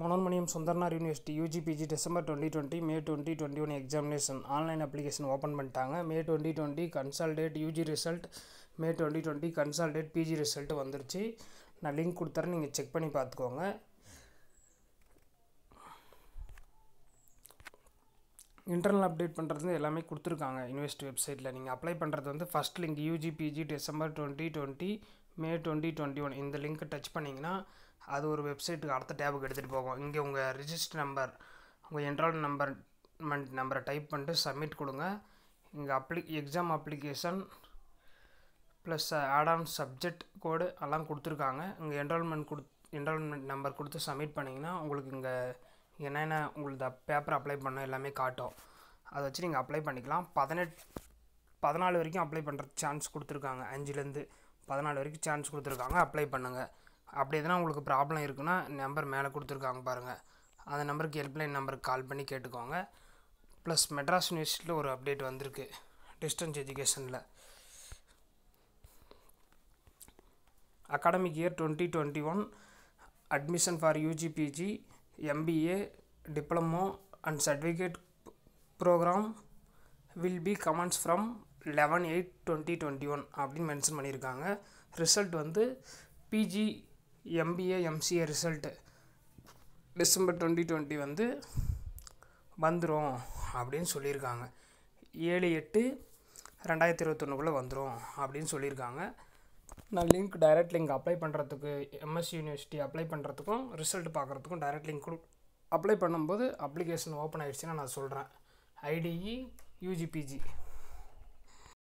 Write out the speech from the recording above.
Manonmaniam Sundaranar university UG PG December twenty twenty May twenty twenty one examination online application open பண்ணிட்டாங்க May twenty twenty consolidated UG result May twenty twenty consolidated PG result வந்துருச்சு நான் link கொடுத்துறேன் நீங்கள் check பண்ணி பார்த்துக்கோங்க internal update பண்ணுறது எல்லாமே கொடுத்துருக்காங்க யூனிவர்சிட்டி வெப்சைட்டில் நீங்கள் அப்ளை பண்ணுறது வந்து first link UG PG December twenty twenty May twenty twenty one இந்த லிங்க்கை டச் பண்ணிங்கன்னா அது ஒரு வெப்சைட்டுக்கு அடுத்த டேபுக்கு எடுத்துகிட்டு போகும் இங்கே உங்கள் ரிஜிஸ்டர் நம்பர் உங்கள் என்ரால் நம்பர் மெண்ட் நம்பரை டைப் பண்ணிட்டு சப்மிட் கொடுங்க இங்கே apply exam application plus add on subject code எல்லாம் கொடுத்துருக்காங்க இங்கே என்ரோல்மெண்ட் கொடு என்ரோல்மெண்ட் நம்பர் கொடுத்து சப்மிட் பண்ணிங்கன்னா உங்களுக்கு இங்கே என்னென்ன உங்களுக்கு பேப்பர் அப்ளை பண்ண எல்லாமே காட்டும் அதை வச்சு நீங்கள் அப்ளை பண்ணிக்கலாம் பதினெட் பதினாலு வரைக்கும் அப்ளை பண்ணுற சான்ஸ் கொடுத்துருக்காங்க அஞ்சுலேருந்து பதினாலு வரைக்கும் சான்ஸ் கொடுத்துருக்காங்க அப்ளை பண்ணுங்கள் அப்படி எதுனா உங்களுக்கு ப்ராப்ளம் இருக்குன்னா நம்பர் மேலே கொடுத்துருக்காங்க பாருங்கள் அந்த நம்பருக்கு ஹெல்ப்லைன் நம்பருக்கு கால் பண்ணி கேட்டுக்கோங்க ப்ளஸ் மெட்ராஸ் யூனிவர்சிட்டியில் ஒரு அப்டேட் வந்திருக்கு டிஸ்டன்ஸ் எஜுகேஷனில் academic year twenty twenty one admission for UG PG MBA diploma and certificate program will be commence from eleven eight twenty twenty one அப்படின்னு மென்ஷன் பண்ணியிருக்காங்க ரிசல்ட் வந்து PG MBA MCA result December twenty twenty வந்து வந்துடும் அப்படின்னு சொல்லியிருக்காங்க ஏழு எட்டு ரெண்டாயிரத்தி இருபத்தொன்னுக்குள்ளே வந்துடும் அப்படின்னு சொல்லியிருக்காங்க நான் லிங்க் டைரக்ட் லிங்க் அப்ளை பண்ணுறதுக்கு எம்எஸ்சி யூனிவர்சிட்டி அப்ளை பண்ணுறதுக்கும் ரிசல்ட் பார்க்குறதுக்கும் டைரக்ட் லிங்க் அப்ளை பண்ணும்போது அப்ளிகேஷன் ஓப்பன் ஆகிடுச்சின்னா நான் சொல்கிறேன் ஐடிஇ யூஜிபிஜி